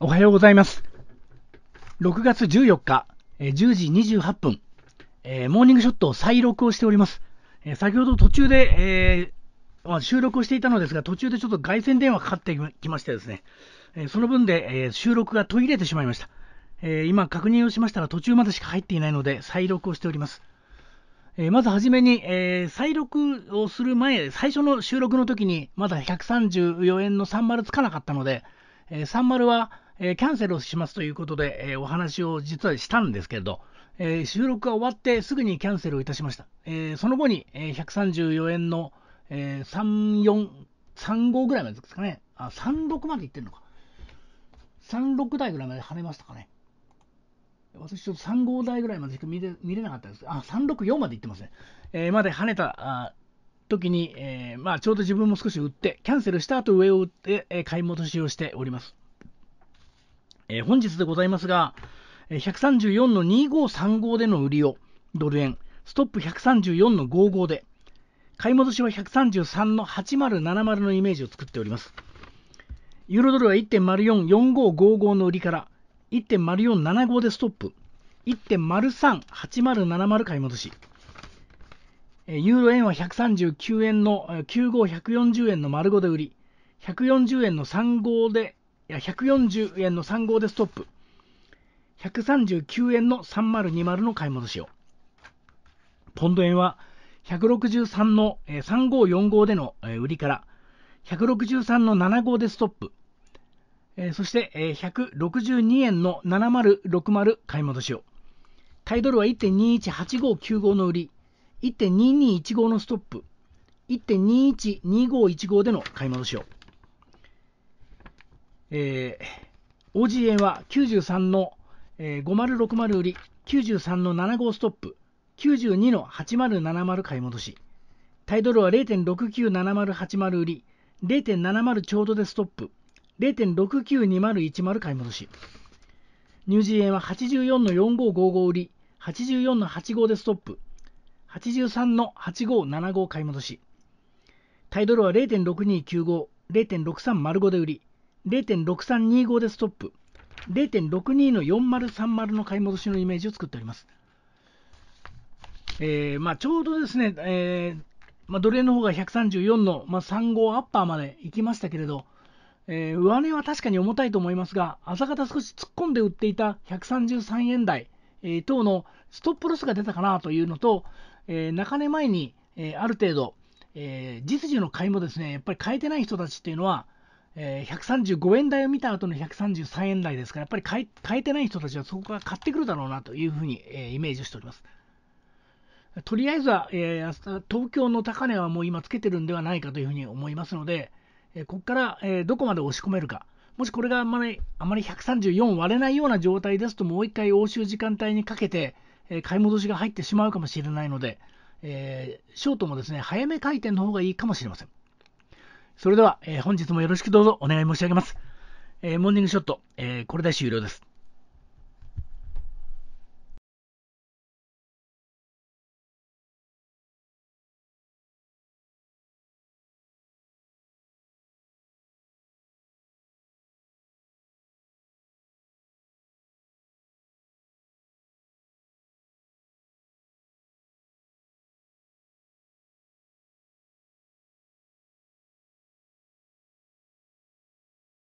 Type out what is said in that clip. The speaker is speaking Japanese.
おはようございます。6月14日、え10時28分、えー、モーニングショットを再録をしております。えー、先ほど途中で、えー、まあ、収録をしていたのですが、途中でちょっと外線電話かかってきましてですね、えその分で、え収録が途切れてしまいました。え今確認をしましたら途中までしか入っていないので再録をしております。えまずはじめに、えー、再録をする前、最初の収録の時にまだ134円の30つかなかったので、えサンマルは、えキャンセルをしますということで、えお話を実はしたんですけれど、え収録が終わってすぐにキャンセルをいたしました。えその後に、え134円の、え3、4、35ぐらいまでですかね。あ、36までいってるのか。36台ぐらいまで跳ねましたかね。私ちょっと35台ぐらいまでしか見れなかったです。あ、364まで行ってますね。えー、まで跳ねた時に、えー、まあ、ちょうど自分も少し売って、キャンセルした後上を売って、え買い戻しをしております。えー、本日でございますが、134の2535での売りを、ドル円、ストップ134の55で、買い戻しは133の8070のイメージを作っております。ユーロドルは1.044555の売りから、1.0475でストップ、1.038070買い戻し。ユーロ円は139円の9 5 140円の丸5で売り、140円の3 5で、いや、140円の3号でストップ、139円の3020の買い戻しを。ポンド円は163の3 5 4 5での売りから、163の7 5でストップ、そして162円の7060買い戻しを。タイドルは1.218595の売り、1.2215のストップ、1.212515での買い戻しを。えー、OG 円は93の、えー、5060売り、93の75ストップ、92の8070買い戻し。タイドルは0.697080売り、0.70ちょうどでストップ、0.692010買い戻し。ニュージー円は84の4555売り、84の85でストップ、83の8575買い戻し、タイドルは0.6295、0.6305で売り、0.6325でストップ、0.62の4030の買い戻しのイメージを作っております。えー、まあ、ちょうどですね、えー、まあ、ドル円の方が134の、まあ、35アッパーまで行きましたけれど、えー、上値は確かに重たいと思いますが、朝方少し突っ込んで売っていた133円台、え等のストップロスが出たかなというのと、え中年前に、えある程度、え実需の買いもですねやっぱり買えてない人たちっていうのは、え135円台を見た後の133円台ですからやっぱり買えてない人たちはそこから買ってくるだろうなというふうに、えイメージしております。とりあえずは、えー、東京の高値はもう今つけてるんではないかというふうに思いますので、えここから、えどこまで押し込めるか、もしこれがあまりあまり134割れないような状態ですと、もう1回欧州時間帯にかけて、えー、買い戻しが入ってしまうかもしれないので、えー、ショートもですね早め回転の方がいいかもしれません。それでは、えー、本日もよろしくどうぞお願い申し上げます。えモーニングショット、えこれで終了です。